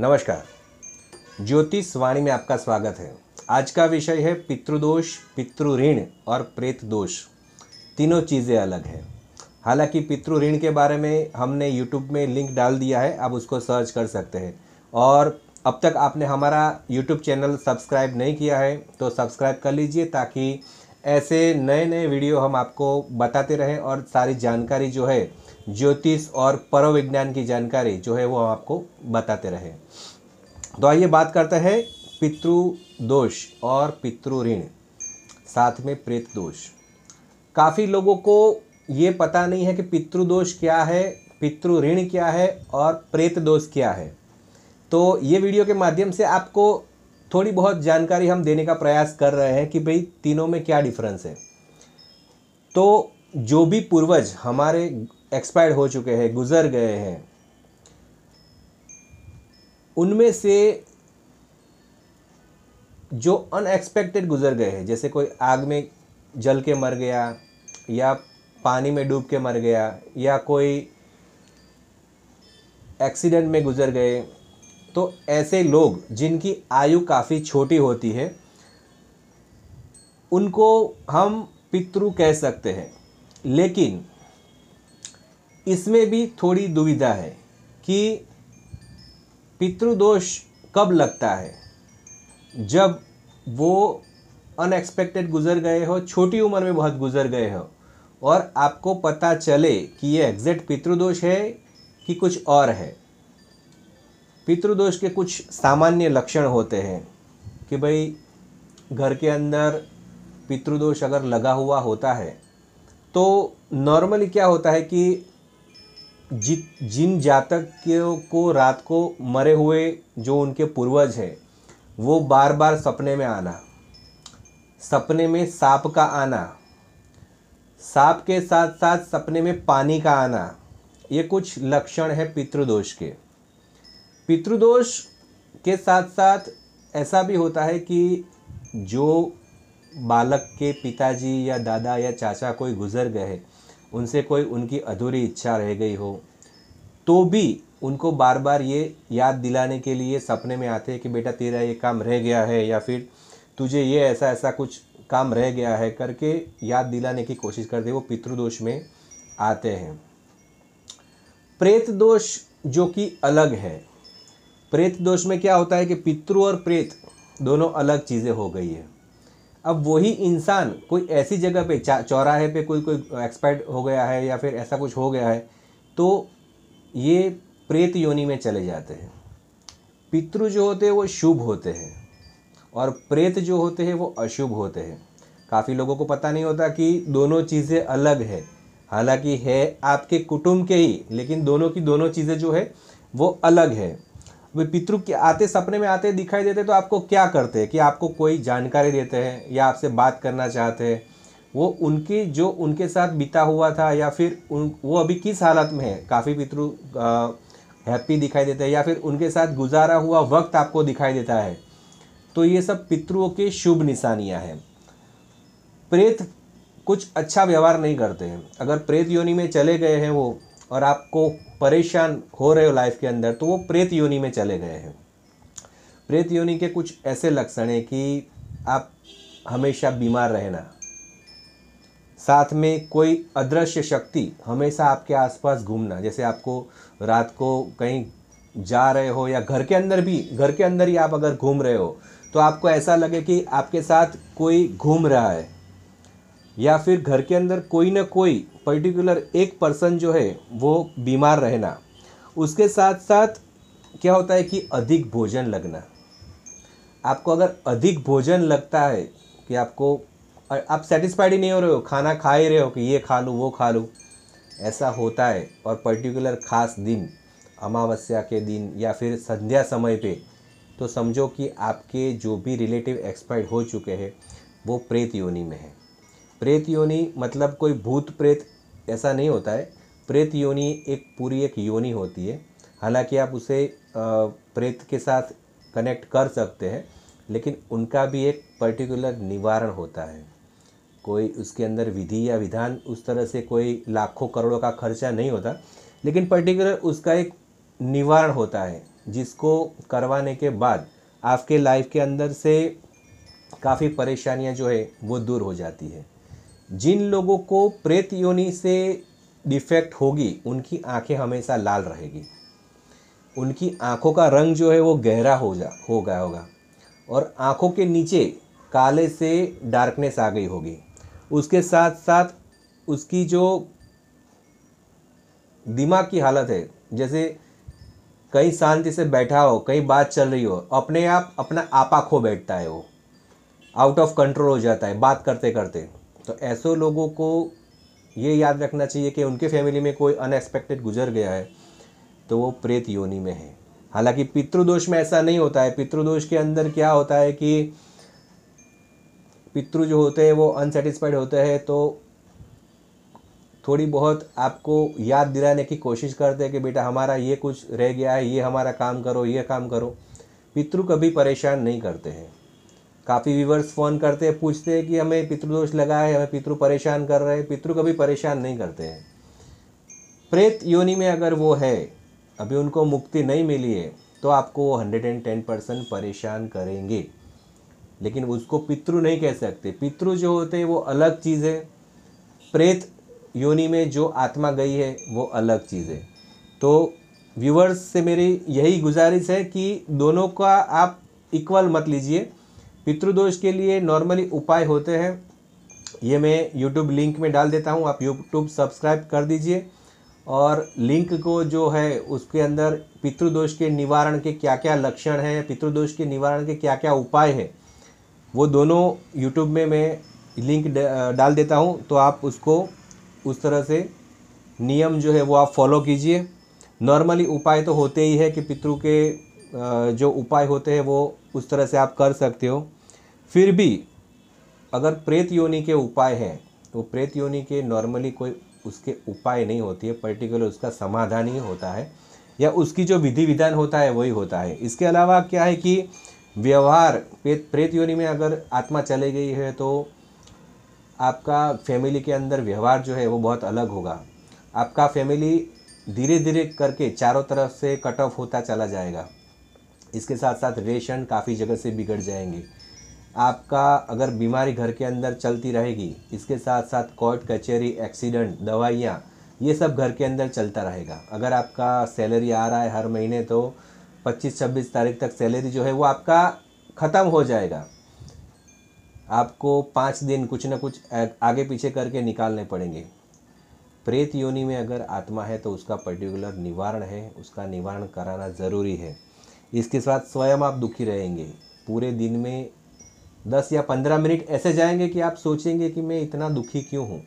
नमस्कार ज्योतिष वाणी में आपका स्वागत है आज का विषय है पितृदोष ऋण और प्रेत दोष तीनों चीज़ें अलग हैं हालांकि ऋण के बारे में हमने यूट्यूब में लिंक डाल दिया है आप उसको सर्च कर सकते हैं और अब तक आपने हमारा यूट्यूब चैनल सब्सक्राइब नहीं किया है तो सब्सक्राइब कर लीजिए ताकि ऐसे नए नए वीडियो हम आपको बताते रहें और सारी जानकारी जो है ज्योतिष और परोविज्ञान की जानकारी जो है वो आपको बताते रहे तो आइए बात करते हैं पितृ दोष और पितृ ऋण साथ में प्रेत दोष काफ़ी लोगों को ये पता नहीं है कि पितृ दोष क्या है पितृ ऋण क्या है और प्रेत दोष क्या है तो ये वीडियो के माध्यम से आपको थोड़ी बहुत जानकारी हम देने का प्रयास कर रहे हैं कि भाई तीनों में क्या डिफरेंस है तो जो भी पूर्वज हमारे एक्सपायर्ड हो चुके हैं गुजर गए हैं उनमें से जो अनएक्सपेक्टेड गुजर गए हैं जैसे कोई आग में जल के मर गया या पानी में डूब के मर गया या कोई एक्सीडेंट में गुजर गए तो ऐसे लोग जिनकी आयु काफ़ी छोटी होती है उनको हम पितृ कह सकते हैं लेकिन इसमें भी थोड़ी दुविधा है कि पितृदोष कब लगता है जब वो अनएक्सपेक्टेड गुजर गए हो छोटी उम्र में बहुत गुजर गए हो और आपको पता चले कि ये एग्जैक्ट पितृदोष है कि कुछ और है पितृदोष के कुछ सामान्य लक्षण होते हैं कि भाई घर के अंदर पितृदोष अगर लगा हुआ होता है तो नॉर्मली क्या होता है कि जित जिन जातक के को रात को मरे हुए जो उनके पूर्वज है वो बार बार सपने में आना सपने में सांप का आना सांप के साथ साथ सपने में पानी का आना ये कुछ लक्षण है पितृदोष के पितृदोष के साथ साथ ऐसा भी होता है कि जो बालक के पिताजी या दादा या चाचा कोई गुजर गए उनसे कोई उनकी अधूरी इच्छा रह गई हो तो भी उनको बार बार ये याद दिलाने के लिए सपने में आते हैं कि बेटा तेरा ये काम रह गया है या फिर तुझे ये ऐसा ऐसा कुछ काम रह गया है करके याद दिलाने की कोशिश करते वो पितृदोष में आते हैं प्रेत दोष जो कि अलग है प्रेत दोष में क्या होता है कि पितृ और प्रेत दोनों अलग चीज़ें हो गई है अब वही इंसान कोई ऐसी जगह पे चौराहे पे कोई कोई एक्सपायर्ड हो गया है या फिर ऐसा कुछ हो गया है तो ये प्रेत योनि में चले जाते हैं पितृ जो होते हैं वो शुभ होते हैं और प्रेत जो होते हैं वो अशुभ होते हैं काफ़ी लोगों को पता नहीं होता कि दोनों चीज़ें अलग है हालांकि है आपके कुटुंब के ही लेकिन दोनों की दोनों चीज़ें जो है वो अलग है वे पितृ के आते सपने में आते दिखाई देते तो आपको क्या करते हैं कि आपको कोई जानकारी देते हैं या आपसे बात करना चाहते हैं वो उनके जो उनके साथ बिता हुआ था या फिर उन वो अभी किस हालत में है काफ़ी पितृ हैप्पी दिखाई देता है या फिर उनके साथ गुजारा हुआ वक्त आपको दिखाई देता है तो ये सब पितृओं के शुभ निशानियाँ हैं प्रेत कुछ अच्छा व्यवहार नहीं करते हैं अगर प्रेत योनि में चले गए हैं वो और आपको परेशान हो रहे हो लाइफ के अंदर तो वो प्रेत योनि में चले गए हैं प्रेत योनि के कुछ ऐसे लक्षण हैं कि आप हमेशा बीमार रहना साथ में कोई अदृश्य शक्ति हमेशा आपके आसपास घूमना जैसे आपको रात को कहीं जा रहे हो या घर के अंदर भी घर के अंदर ही आप अगर घूम रहे हो तो आपको ऐसा लगे कि आपके साथ कोई घूम रहा है या फिर घर के अंदर कोई ना कोई पर्टिकुलर एक पर्सन जो है वो बीमार रहना उसके साथ साथ क्या होता है कि अधिक भोजन लगना आपको अगर अधिक भोजन लगता है कि आपको और आप सेटिस्फाइड ही नहीं हो रहे हो खाना खा ही रहे हो कि ये खा लूँ वो खा लूँ ऐसा होता है और पर्टिकुलर ख़ास दिन अमावस्या के दिन या फिर संध्या समय पे तो समझो कि आपके जो भी रिलेटिव एक्सपायर्ड हो चुके हैं वो प्रेत योनि में है प्रेत योनि मतलब कोई भूत प्रेत ऐसा नहीं होता है प्रेत योनि एक पूरी एक योनि होती है हालांकि आप उसे प्रेत के साथ कनेक्ट कर सकते हैं लेकिन उनका भी एक पर्टिकुलर निवारण होता है कोई उसके अंदर विधि या विधान उस तरह से कोई लाखों करोड़ों का खर्चा नहीं होता लेकिन पर्टिकुलर उसका एक निवारण होता है जिसको करवाने के बाद आपके लाइफ के अंदर से काफ़ी परेशानियां जो है वो दूर हो जाती है जिन लोगों को प्रेत योनि से डिफेक्ट होगी उनकी आंखें हमेशा लाल रहेगी उनकी आंखों का रंग जो है वो गहरा हो जा हो गया होगा और आंखों के नीचे काले से डार्कनेस आ गई होगी उसके साथ साथ उसकी जो दिमाग की हालत है जैसे कहीं शांति से बैठा हो कहीं बात चल रही हो अपने आप अपना आपा खो बैठता है वो आउट ऑफ कंट्रोल हो जाता है बात करते करते तो ऐसे लोगों को ये याद रखना चाहिए कि उनके फैमिली में कोई अनएक्सपेक्टेड गुजर गया है तो वो प्रेत योनि में है हालांकि पितृदोष में ऐसा नहीं होता है पितृदोष के अंदर क्या होता है कि पितृ जो होते हैं वो अनसेटिस्फाइड होते हैं तो थोड़ी बहुत आपको याद दिलाने की कोशिश करते हैं कि बेटा हमारा ये कुछ रह गया है ये हमारा काम करो ये काम करो पितृ कभी परेशान नहीं करते हैं काफ़ी व्यूवर्स फ़ोन करते हैं पूछते हैं कि हमें पितृदोष लगा है हमें पितृ परेशान कर रहे हैं पितृ कभी परेशान नहीं करते हैं प्रेत योनि में अगर वो है अभी उनको मुक्ति नहीं मिली है तो आपको वो हंड्रेड एंड टेन परसेंट परेशान करेंगे लेकिन उसको पितृ नहीं कह सकते पितृ जो होते हैं वो अलग चीज़ है प्रेत योनि में जो आत्मा गई है वो अलग चीज़ है तो व्यूवर्स से मेरी यही गुजारिश है कि दोनों का आप इक्वल मत लीजिए पितृदोष के लिए नॉर्मली उपाय होते हैं ये मैं यूट्यूब लिंक में डाल देता हूँ आप यूट्यूब सब्सक्राइब कर दीजिए और लिंक को जो है उसके अंदर पितृदोष के निवारण के क्या क्या लक्षण हैं पितृदोष के निवारण के क्या क्या उपाय हैं वो दोनों यूट्यूब में मैं लिंक डाल देता हूँ तो आप उसको उस तरह से नियम जो है वो आप फॉलो कीजिए नॉर्मली उपाय तो होते ही है कि पितृ के जो उपाय होते हैं वो उस तरह से आप कर सकते हो फिर भी अगर प्रेत योनि के उपाय हैं तो प्रेत योनि के नॉर्मली कोई उसके उपाय नहीं होती है पर्टिकुलर उसका समाधान ही होता है या उसकी जो विधि विधान होता है वही होता है इसके अलावा क्या है कि व्यवहार प्रेत योनि में अगर आत्मा चले गई है तो आपका फैमिली के अंदर व्यवहार जो है वो बहुत अलग होगा आपका फैमिली धीरे धीरे करके चारों तरफ से कट ऑफ होता चला जाएगा इसके साथ साथ रेशन काफ़ी जगह से बिगड़ जाएंगे आपका अगर बीमारी घर के अंदर चलती रहेगी इसके साथ साथ कोर्ट कचहरी एक्सीडेंट दवाइयाँ ये सब घर के अंदर चलता रहेगा अगर आपका सैलरी आ रहा है हर महीने तो पच्चीस छब्बीस तारीख तक सैलरी जो है वो आपका ख़त्म हो जाएगा आपको पाँच दिन कुछ ना कुछ आगे पीछे करके निकालने पड़ेंगे प्रेत योनि में अगर आत्मा है तो उसका पर्टिकुलर निवारण है उसका निवारण कराना ज़रूरी है इसके साथ स्वयं आप दुखी रहेंगे पूरे दिन में दस या पंद्रह मिनट ऐसे जाएंगे कि आप सोचेंगे कि मैं इतना दुखी क्यों हूँ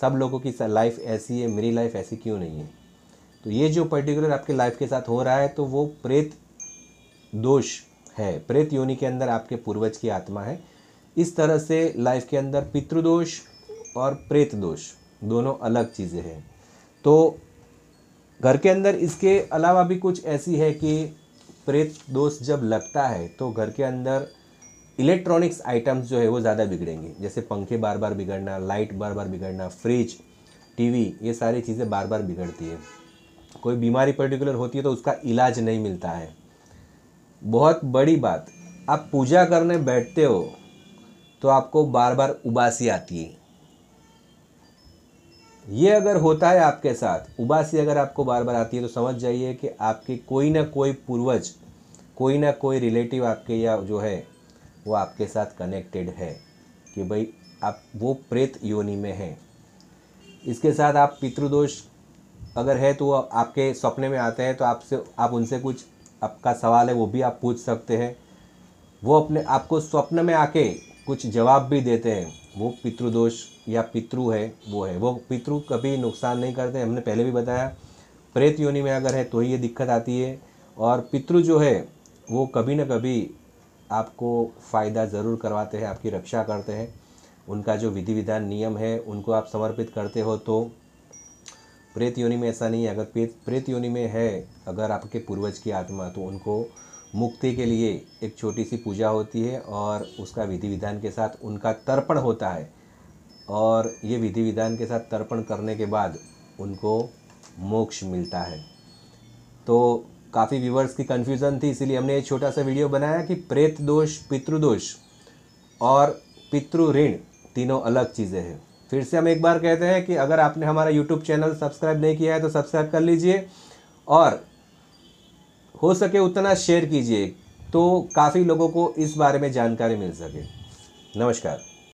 सब लोगों की लाइफ ऐसी है मेरी लाइफ ऐसी क्यों नहीं है तो ये जो पर्टिकुलर आपके लाइफ के साथ हो रहा है तो वो प्रेत दोष है प्रेत योनि के अंदर आपके पूर्वज की आत्मा है इस तरह से लाइफ के अंदर पितृदोष और प्रेत दोष दोनों अलग चीज़ें हैं तो घर के अंदर इसके अलावा भी कुछ ऐसी है कि प्रेत दोष जब लगता है तो घर के अंदर इलेक्ट्रॉनिक्स आइटम्स जो है वो ज़्यादा बिगड़ेंगे जैसे पंखे बार बार बिगड़ना लाइट बार बार बिगड़ना फ्रिज टीवी ये सारी चीज़ें बार बार बिगड़ती है कोई बीमारी पर्टिकुलर होती है तो उसका इलाज नहीं मिलता है बहुत बड़ी बात आप पूजा करने बैठते हो तो आपको बार बार उबासी आती है ये अगर होता है आपके साथ उबासी अगर आपको बार बार आती है तो समझ जाइए कि आपके कोई ना कोई पूर्वज कोई ना कोई रिलेटिव आपके या जो है वो आपके साथ कनेक्टेड है कि भाई आप वो प्रेत योनि में हैं इसके साथ आप पितृदोष अगर है तो आपके सपने में आते हैं तो आपसे आप उनसे कुछ आपका सवाल है वो भी आप पूछ सकते हैं वो अपने आपको स्वप्न में आके कुछ जवाब भी देते हैं वो पितृदोष या पितृ है वो है वो पितृ कभी नुकसान नहीं करते हमने पहले भी बताया प्रेत योनि में अगर है तो ये दिक्कत आती है और पितृ जो है वो कभी ना कभी आपको फ़ायदा ज़रूर करवाते हैं आपकी रक्षा करते हैं उनका जो विधि विधान नियम है उनको आप समर्पित करते हो तो प्रेत योनि में ऐसा नहीं है अगर प्रेत प्रेत योनि में है अगर आपके पूर्वज की आत्मा तो उनको मुक्ति के लिए एक छोटी सी पूजा होती है और उसका विधि विधान के साथ उनका तर्पण होता है और ये विधि विधान के साथ तर्पण करने के बाद उनको मोक्ष मिलता है तो काफ़ी व्यूवर्स की कन्फ्यूज़न थी इसीलिए हमने एक छोटा सा वीडियो बनाया कि प्रेत दोष पितृदोष और पितृ ऋण तीनों अलग चीज़ें हैं फिर से हम एक बार कहते हैं कि अगर आपने हमारा यूट्यूब चैनल सब्सक्राइब नहीं किया है तो सब्सक्राइब कर लीजिए और हो सके उतना शेयर कीजिए तो काफ़ी लोगों को इस बारे में जानकारी मिल सके नमस्कार